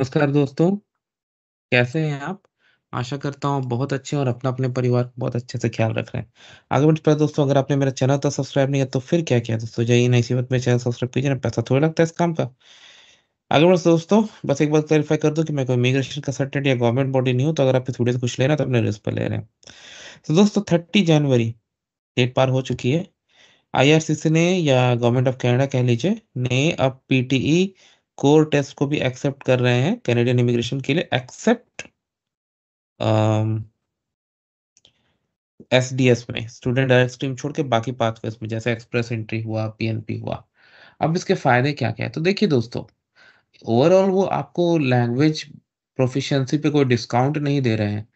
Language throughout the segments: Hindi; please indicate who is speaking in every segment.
Speaker 1: नमस्कार दोस्तों, कैसे हैं आप? आशा करता हूँ बहुत अच्छे और अपना-अपने परिवार को बहुत अच्छे से ख्याल रख रहे हैं। आगे बढ़ते से पहले दोस्तों अगर आपने मेरा चैनल तो सब्सक्राइब नहीं किया तो फिर क्या किया दोस्तों? जाइए ना इसी वक़्त मेरा चैनल सब्सक्राइब कीजिए ना, पैसा थोड़ा लगता है इस काम का। आगे बढ़ते दोस्तों, बस एक बार क्लैरिफाई कर दो कि मैं कोई इमिग्रेशन कंसल्टेंट या गवर्नमेंट बॉडी नहीं हूँ, तो अगर आप थोड़ी वीडियो से कुछ लेना तो अपने रिस्क पर ले रहे हैं। तो दोस्तों थर्टी जनवरी डेट पार हो चुकी है। आईआरसीसी ने या गवर्नमेंट ऑफ कैनेडा कह लीजिए, ने अब पीटीई कोर टेस्ट को भी एक्सेप्ट कर रहे हैं कैनेडियन इमिग्रेशन के लिए एक्सेप्ट एस डी एस में स्टूडेंट डायरेक्ट स्ट्रीम छोड़ के बाकी पाथवेज में जैसे एक्सप्रेस एंट्री हुआ पीएनपी हुआ अब इसके फायदे क्या क्या है तो देखिए दोस्तों ओवरऑल वो आपको लैंग्वेज प्रोफिशिएंसी पे कोई डिस्काउंट नहीं दे रहे हैं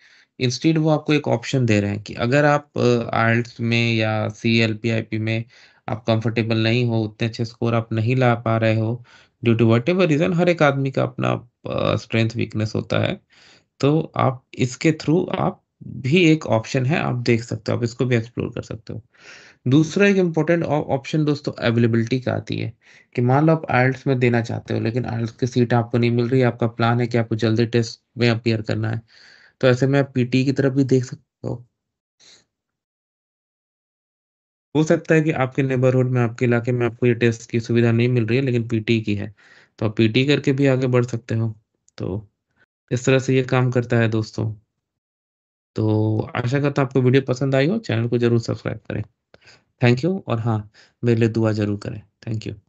Speaker 1: इंस्टीड वो आपको एक ऑप्शन दे रहे हैं कि अगर आप आर्ट्स में या C L P I P में आप कंफर्टेबल नहीं हो उतने अच्छे स्कोर आप नहीं ला पा रहे हो due to whatever reason हर एक आदमी का अपना स्ट्रेंथ वीकनेस होता है तो आप इसके थ्रू आप भी एक ऑप्शन है आप देख सकते हो आप इसको भी एक्सप्लोर कर सकते हो दूसरा एक इम्पोर्टेंट ऑप्शन दोस्तों अवेलेबिलिटी का आती है कि मान लो आप आयल्स में देना चाहते हो लेकिन आयल्स की सीट आपको नहीं मिल रही आपका प्लान है कि आपको जल्दी टेस्ट में अपियर करना है तो ऐसे में आप पीटी e की तरफ भी देख सकते हो सकता है कि आपके नेबरहुड में आपके इलाके में आपको ये टेस्ट की सुविधा नहीं मिल रही है लेकिन पीटी की है तो आप पीटी करके भी आगे बढ़ सकते हो तो इस तरह से ये काम करता है दोस्तों तो आशा करता आपको वीडियो पसंद आई हो चैनल को जरूर सब्सक्राइब करें थैंक यू और हाँ मेरे लिए दुआ जरूर करें थैंक यू